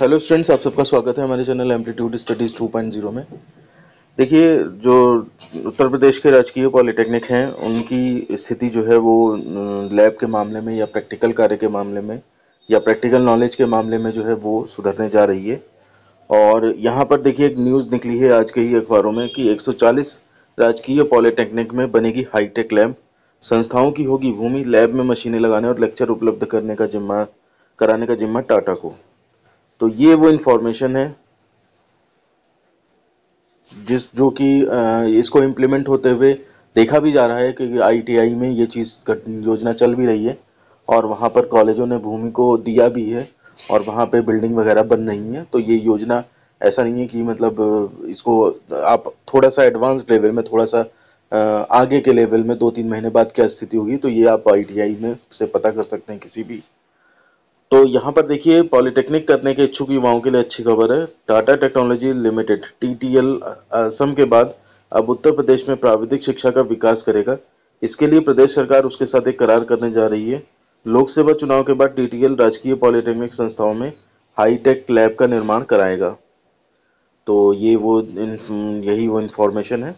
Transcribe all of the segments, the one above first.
hello students आप सबका स्वागत है हमारे चैनल एम्पलीट्यूड स्टडीज़ 2.0 में देखिए जो उत्तर प्रदेश के राजकीय पॉलिटेक्निक हैं उनकी स्थिति जो है वो लैब के मामले में या प्रैक्टिकल कार्य के मामले में या प्रैक्टिकल नॉलेज के मामले में जो है वो सुधरने जा रही है और यहाँ पर देखिए एक न्यूज़ निकली है आज के ही अखबारों में कि एक राजकीय पॉलिटेक्निक में बनेगी हाईटेक लैब संस्थाओं की होगी भूमि लैब में मशीनें लगाने और लेक्चर उपलब्ध करने का जिम्मा कराने का जिम्मा टाटा को तो ये वो इन्फॉर्मेशन है जिस जो कि इसको इम्प्लीमेंट होते हुए देखा भी जा रहा है कि आईटीआई में ये चीज़ योजना चल भी रही है और वहाँ पर कॉलेजों ने भूमि को दिया भी है और वहाँ पे बिल्डिंग वगैरह बन रही है तो ये योजना ऐसा नहीं है कि मतलब इसको आप थोड़ा सा एडवांस लेवल में थोड़ा सा आगे के लेवल में दो तीन महीने बाद क्या स्थिति होगी तो ये आप आई में से पता कर सकते हैं किसी भी तो यहाँ पर देखिए पॉलिटेक्निक करने के इच्छुक युवाओं के लिए अच्छी खबर है Tata technology limited TTL Assam के बाद अब उत्तर प्रदेश में प्राविधिक शिक्षा का विकास करेगा इसके लिए प्रदेश सरकार उसके साथ एक करार करने जा रही है लोकसभा चुनाव के बाद टीटीएल राजकीय पॉलिटेक्निक संस्थाओं में हाईटेक लैब का निर्माण कराएगा तो ये वो यही वो इन्फॉर्मेशन है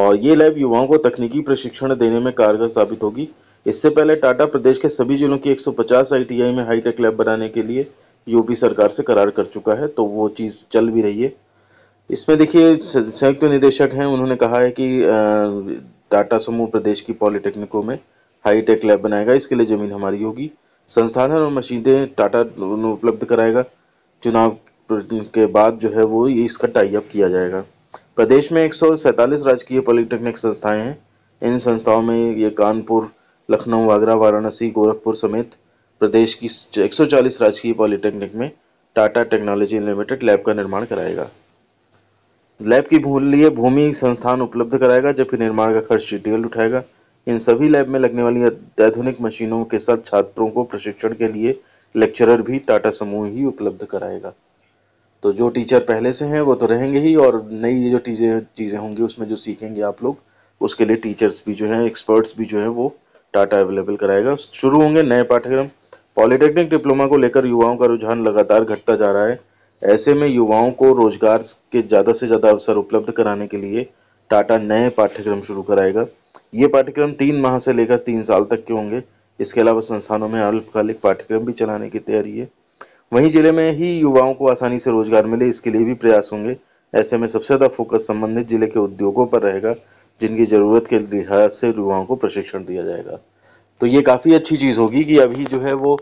और ये लैब युवाओं को तकनीकी प्रशिक्षण देने में कारगर साबित होगी इससे पहले टाटा प्रदेश के सभी जिलों की 150 आईटीआई में हाईटेक लैब बनाने के लिए यूपी सरकार से करार कर चुका है तो वो चीज़ चल भी रही है इसमें देखिए संयुक्त निदेशक हैं उन्होंने कहा है कि टाटा समूह प्रदेश की पॉलिटेक्निकों में हाईटेक लैब बनाएगा इसके लिए ज़मीन हमारी होगी संस्थान और मशीनें टाटा उपलब्ध कराएगा चुनाव के बाद जो है वो इसका टाइप किया जाएगा प्रदेश में एक राजकीय पॉलिटेक्निक संस्थाएं हैं इन संस्थाओं में ये कानपुर लखनऊ आगरा वाराणसी गोरखपुर समेत प्रदेश की 140 राजकीय पॉलिटेक्निक में टाटा टेक्नोलॉजी लिमिटेड लैब का निर्माण कराएगा लैब की लिए भूमि संस्थान उपलब्ध कराएगा जबकि निर्माण का खर्च जीटीएल उठाएगा इन सभी लैब में लगने वाली अत्याधुनिक मशीनों के साथ छात्रों को प्रशिक्षण के लिए लेक्चरर भी टाटा समूह ही उपलब्ध कराएगा तो जो टीचर पहले से हैं वो तो रहेंगे ही और नई जो चीज़ें चीज़ें होंगी उसमें जो सीखेंगे आप लोग उसके लिए टीचर्स भी जो हैं एक्सपर्ट्स भी जो हैं वो टाटा अवेलेबल कराएगा शुरू होंगे नए पाठ्यक्रम पॉलिटेक्निक डिप्लोमा को लेकर युवाओं का रुझान लगातार घटता जा रहा है ऐसे में युवाओं को रोजगार के ज़्यादा से ज़्यादा अवसर उपलब्ध कराने के लिए टाटा नए पाठ्यक्रम शुरू कराएगा ये पाठ्यक्रम तीन माह से लेकर तीन साल तक के होंगे इसके अलावा संस्थानों में अल्पकालिक पाठ्यक्रम भी चलाने की तैयारी है वहीं जिले में ही युवाओं को आसानी से रोजगार मिले इसके लिए भी प्रयास होंगे ऐसे में सबसे ज़्यादा फोकस संबंधित जिले के उद्योगों पर रहेगा जिनकी ज़रूरत के लिहाज से युवाओं को प्रशिक्षण दिया जाएगा तो ये काफ़ी अच्छी चीज़ होगी कि अभी जो है वो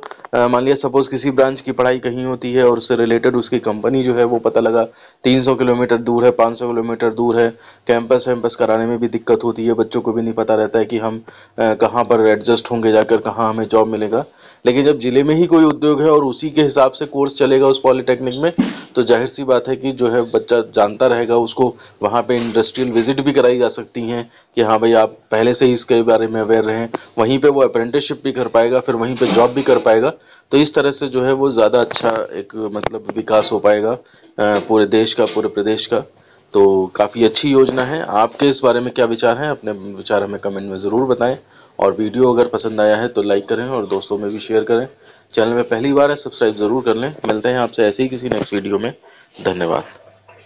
मान लिया सपोज़ किसी ब्रांच की पढ़ाई कहीं होती है और उससे रिलेटेड उसकी कंपनी जो है वो पता लगा 300 किलोमीटर दूर है 500 किलोमीटर दूर है कैंपस वैम्पस कराने में भी दिक्कत होती है बच्चों को भी नहीं पता रहता है कि हम कहाँ पर एडजस्ट होंगे जाकर कहाँ हमें जॉब मिलेगा लेकिन जब जिले में ही कोई उद्योग है और उसी के हिसाब से कोर्स चलेगा उस पॉलिटेक्निक में तो जाहिर सी बात है कि जो है बच्चा जानता रहेगा उसको वहाँ पे इंडस्ट्रियल विजिट भी कराई जा सकती हैं कि हाँ भाई आप पहले से ही इसके बारे में अवेयर रहें वहीं पर वो अप्रेंटिसशिप भी कर पाएगा फिर वहीं पर जॉब भी कर पाएगा तो इस तरह से जो है वो ज़्यादा अच्छा एक मतलब विकास हो पाएगा पूरे देश का पूरे प्रदेश का तो काफ़ी अच्छी योजना है आपके इस बारे में क्या विचार हैं अपने विचार हमें कमेंट में ज़रूर बताएं और वीडियो अगर पसंद आया है तो लाइक करें और दोस्तों में भी शेयर करें चैनल में पहली बार है सब्सक्राइब ज़रूर कर लें मिलते हैं आपसे ऐसे ही किसी नेक्स्ट वीडियो में धन्यवाद